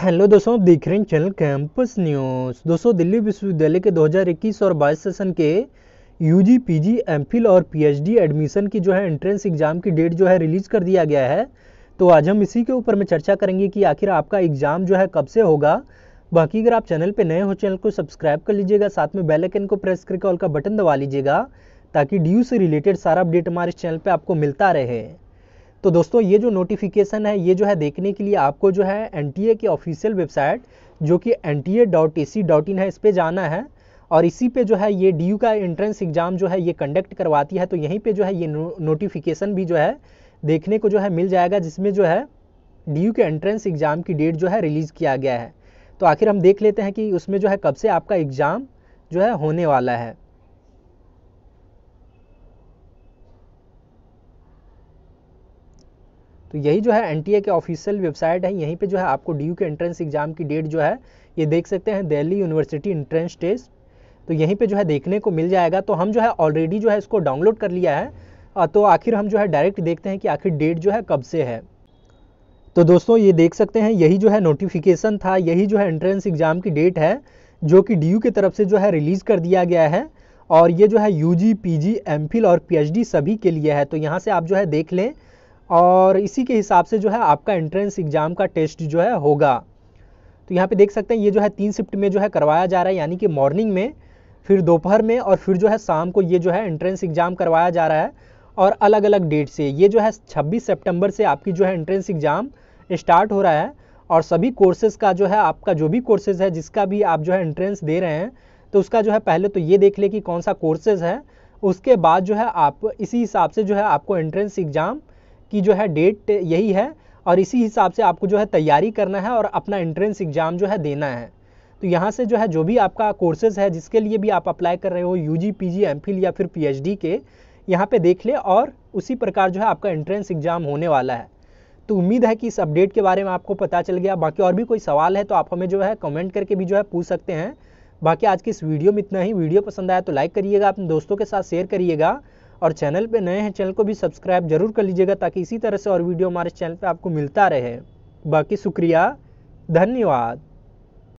hello दोस्तों देख रहे हैं चैनल कैंपस न्यूज़ दोस्तों दिल्ली विश्वविद्यालय के 2021 और 22 सेशन के यूजी पीजी एमफिल और पीएचडी एडमिशन की जो है एंट्रेंस एग्ज़ाम की डेट जो है रिलीज़ कर दिया गया है तो आज हम इसी के ऊपर में चर्चा करेंगे कि आखिर आपका एग्ज़ाम जो है कब से होगा बाकी अगर आप चैनल पर नए हो चैनल को सब्सक्राइब कर लीजिएगा साथ में बेलैकन को प्रेस करके ऑल का बटन दबा लीजिएगा ताकि ड्यू से रिलेटेड सारा अपडेट हमारे चैनल पर आपको मिलता रहे तो दोस्तों ये जो नोटिफिकेशन है ये जो है देखने के लिए आपको जो है एन की ऑफिशियल वेबसाइट जो कि एन है इस पर जाना है और इसी पे जो है ये डी का एंट्रेंस एग्ज़ाम जो है ये कंडक्ट करवाती है तो यहीं पे जो है ये नो, नोटिफिकेशन भी जो है देखने को जो है मिल जाएगा जिसमें जो है डी के एंट्रेंस एग्ज़ाम की डेट जो है रिलीज़ किया गया है तो आखिर हम देख लेते हैं कि उसमें जो है कब से आपका एग्ज़ाम जो है होने वाला है तो यही जो है एन के ऑफिशियल वेबसाइट है यहीं पे जो है आपको डी के एंट्रेंस एग्ज़ाम की डेट जो है ये देख सकते हैं दिल्ली यूनिवर्सिटी एंट्रेंस टेस्ट तो यहीं पे जो है देखने को मिल जाएगा तो हम जो है ऑलरेडी जो है इसको डाउनलोड कर लिया है तो आखिर हम जो है डायरेक्ट देखते हैं कि आखिर डेट जो है कब से है तो दोस्तों ये देख सकते हैं यही जो है नोटिफिकेशन था यही जो है एंट्रेंस एग्ज़ाम की डेट है जो कि डी की तरफ से जो है रिलीज़ कर दिया गया है और ये जो है U G P G M Phil और पी एच डी सभी के लिए है तो यहाँ से आप जो है देख लें और इसी के हिसाब से जो है आपका एंट्रेंस एग्ज़ाम का टेस्ट जो है होगा तो यहाँ पे देख सकते हैं ये जो है तीन शिफ्ट में जो है करवाया जा रहा है यानी कि मॉर्निंग में फिर दोपहर में और फिर जो है शाम को ये जो है एंट्रेंस एग्ज़ाम करवाया जा रहा है और अलग अलग डेट से ये जो है छब्बीस सेप्टेम्बर से आपकी जो है एंट्रेंस एग्ज़ाम स्टार्ट हो रहा है और सभी कोर्सेज़ का जो है आपका जो भी कोर्सेज़ है जिसका भी आप जो है एंट्रेंस दे रहे हैं तो उसका जो है पहले तो ये देख ले कि कौन सा कोर्सेज़ है उसके बाद जो है आप इसी हिसाब से जो है आपको एंट्रेंस एग्ज़ाम की जो है डेट यही है और इसी हिसाब से आपको जो है तैयारी करना है और अपना एंट्रेंस एग्ज़ाम जो है देना है तो यहाँ से जो है जो भी आपका कोर्सेज है जिसके लिए भी आप अप्लाई कर रहे हो U G P G M Phil या फिर पी एच डी के यहाँ पे देख ले और उसी प्रकार जो है आपका एंट्रेंस एग्ज़ाम होने वाला है तो उम्मीद है कि इस अपडेट के बारे में आपको पता चल गया बाकी और भी कोई सवाल है तो आप हमें जो है कमेंट करके भी जो है पूछ सकते हैं बाकी आज की इस वीडियो में इतना ही वीडियो पसंद आया तो लाइक करिएगा अपने दोस्तों के साथ शेयर करिएगा और चैनल पे नए हैं चैनल को भी सब्सक्राइब जरूर कर लीजिएगा ताकि इसी तरह से और वीडियो हमारे चैनल पे आपको मिलता रहे बाकी शुक्रिया धन्यवाद